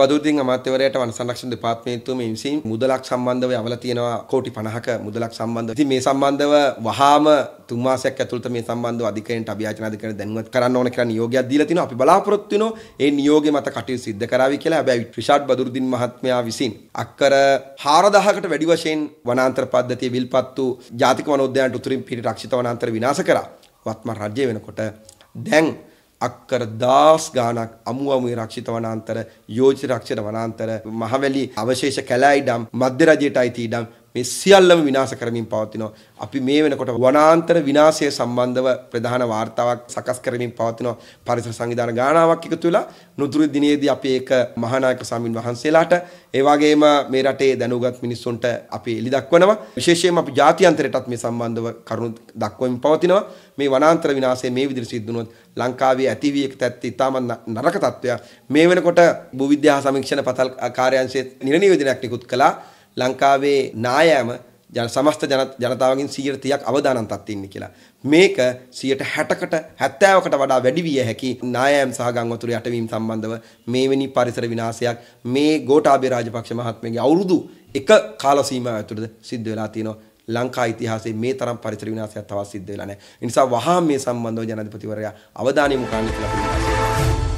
බදුරුදින් අමාත්‍යවරයාට වන සංරක්ෂණ දෙපාර්තමේන්තුව මේ විසින් මුදලක් සම්බන්ධව යවලා තියෙනවා කෝටි 50ක මුදලක් සම්බන්ධව. ඉතින් මේ සම්බන්ධව වහාම තුන් මාසයක් ඇතුළත මේ සම්බන්ධව අධිකරණයට අභියාචන අධිකරණ දැනුවත් කරන්න ඕන කියලා නියෝගයක් දීලා තිනවා. අපි බලාපොරොත්තු වෙනවා ඒ නියෝගය මත කටයුතු සිද්ධ කරાવી කියලා. හැබැයි රිෂාඩ් බදුරුදින් මහත්මයා විසින් අක්කර 4000කට වැඩි වශයෙන් වනාන්තර පද්ධතිය විල්පත්තු ජාතික වනෝද්‍යානට උතුරින් පිට රක්ෂිත වනාන්තර විනාශ කරා. වත්මන් රජය වෙනකොට දැන් අක්කර 10 ගාණක් අමුවමුවේ රක්ෂිත වනාන්තර යෝජිත රක්ෂිත වනාන්තර මහවැලි අවශේෂ කැලෑ ඉඩම් මධ්‍ය රජයටයි තීඩම් මේ සියල්ලම විනාශ කරමින් පවතිනවා. අපි මේ වෙනකොට වනාන්තර විනාශය සම්බන්ධව ප්‍රධාන වාර්තාවක් සකස් කරමින් පවතිනවා. පරිසර සංවිධාන ගානාවක් එකතු වෙලා නුදුරු දිනේදී අපි ඒක මහානායක ස්වාමින් වහන්සේලාට ඒ වගේම මේ රටේ දැනුගත් මිනිස්සුන්ට අපි එලි දක්වනවා. විශේෂයෙන්ම අපි ජාත්‍යන්තරයටත් මේ සම්බන්ධව කරුණු දක්වමින් පවතිනවා. මේ වනාන්තර විනාශය මේ විදිහට සිද්ධ වුණොත් ලංකාවේ ඇතිවී එක තැත්ත ඉතාමත් නරක තත්ත්වයක්. මේ වෙනකොට භූවිද්‍යා සමීක්ෂණ පතල් කාර්යාංශයේ නිර්ණිවේදනයක් නිකුත් කළා. ලංකාවේ නායෑම ජන සමස්ත ජනතාවගෙන් 130ක් අවදානන්තත් ඉන්නේ කියලා. මේක 160කට 70කට වඩා වැඩි විය හැකි නායම් සහගම් වතුර යටවීම සම්බන්ධව මේවැනි පරිසර විනාශයක් මේ ගෝඨාභය රාජපක්ෂ මහත්මයාගේ අවුරුදු එක කාල සීමාව ඇතුළත සිද්ධ වෙලා තියෙනවා. ලංකා ඉතිහාසයේ මේ තරම් පරිසර විනාශයක් තවත් සිද්ධ වෙලා නැහැ. ඒ නිසා වහා මේ සම්බන්ධව ජනාධිපතිවරයා අවධානය යොමු කරන්න කියලා පිළිගන්නවා.